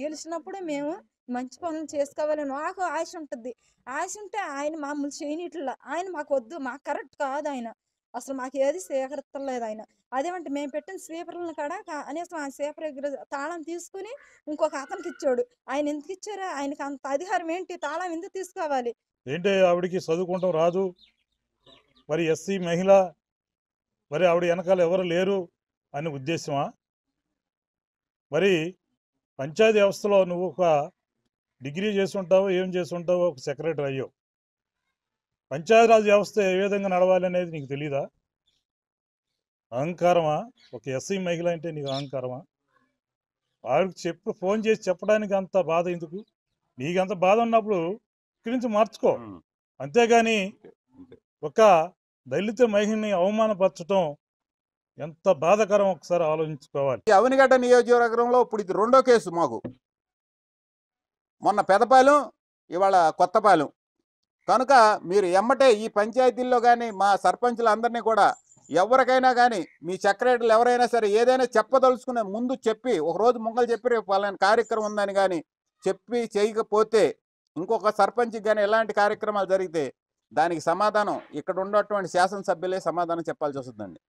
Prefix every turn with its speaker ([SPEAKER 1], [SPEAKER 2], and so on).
[SPEAKER 1] గెలిచినప్పుడు మేము మంచి పనులు చేసుకోవాలని మాకు ఆశ ఉంటుంది ఆశ ఉంటే ఆయన మామూలు చేయనిట్లా ఆయన మాకు వద్దు మాకు కరెక్ట్ కాదు ఆయన అసలు మాకు ఏది సేకరించలేదు ఆయన అదేమంటే మేము పెట్టిన స్వీపర్లను కాడ అనేసి ఆ స్వీపర్ తాళం తీసుకుని ఇంకొక అతనికి ఇచ్చాడు ఆయన ఎందుకు ఇచ్చారు ఆయనకి అంత అధికారం ఏంటి తాళం ఎందుకు తీసుకోవాలి
[SPEAKER 2] ఏంటి ఆవిడకి చదువుకుంటాం రాదు మరి ఎస్సీ మహిళ మరి ఆవిడ వెనకాల ఎవరు లేరు అనే ఉద్దేశమా మరి పంచాయతీ వ్యవస్థలో నువ్వు ఒక డిగ్రీ చేసి ఉంటావు ఏం చేసి ఉంటావో ఒక సెక్రటరీ అయ్యో పంచాయతీరాజ్ వ్యవస్థ ఏ విధంగా నడవాలి అనేది నీకు తెలీదా అహంకారమా ఒక ఎస్ఐ మహిళ అంటే నీకు అహంకారమా వాళ్ళకి చెప్పు ఫోన్ చేసి చెప్పడానికి అంత బాధ ఎందుకు నీకు అంత బాధ ఉన్నప్పుడు ఇక్కడి నుంచి మార్చుకో అంతేగాని ఒక దళిత మహిళని అవమానపరచడం
[SPEAKER 3] ఎంత బాధకరం ఒకసారి ఆలోచించుకోవాలి అవనిగడ్డ నియోజకవర్గంలో ఇప్పుడు ఇది రెండో కేసు మాకు మొన్న పెదపాలెం ఇవాళ కొత్తపాలెం కనుక మీరు ఎమ్మటే ఈ పంచాయతీల్లో కానీ మా సర్పంచులందరినీ కూడా ఎవరికైనా కానీ మీ సెక్రటరీలు ఎవరైనా సరే ఏదైనా చెప్పదలుచుకునే ముందు చెప్పి ఒకరోజు ముంగలు చెప్పి రేపు వాళ్ళని కార్యక్రమం ఉందని కానీ చెప్పి చేయకపోతే ఇంకొక సర్పంచ్కి కానీ ఎలాంటి కార్యక్రమాలు జరిగితే దానికి సమాధానం ఇక్కడ ఉన్నటువంటి శాసనసభ్యులే సమాధానం చెప్పాల్సి వస్తుందండి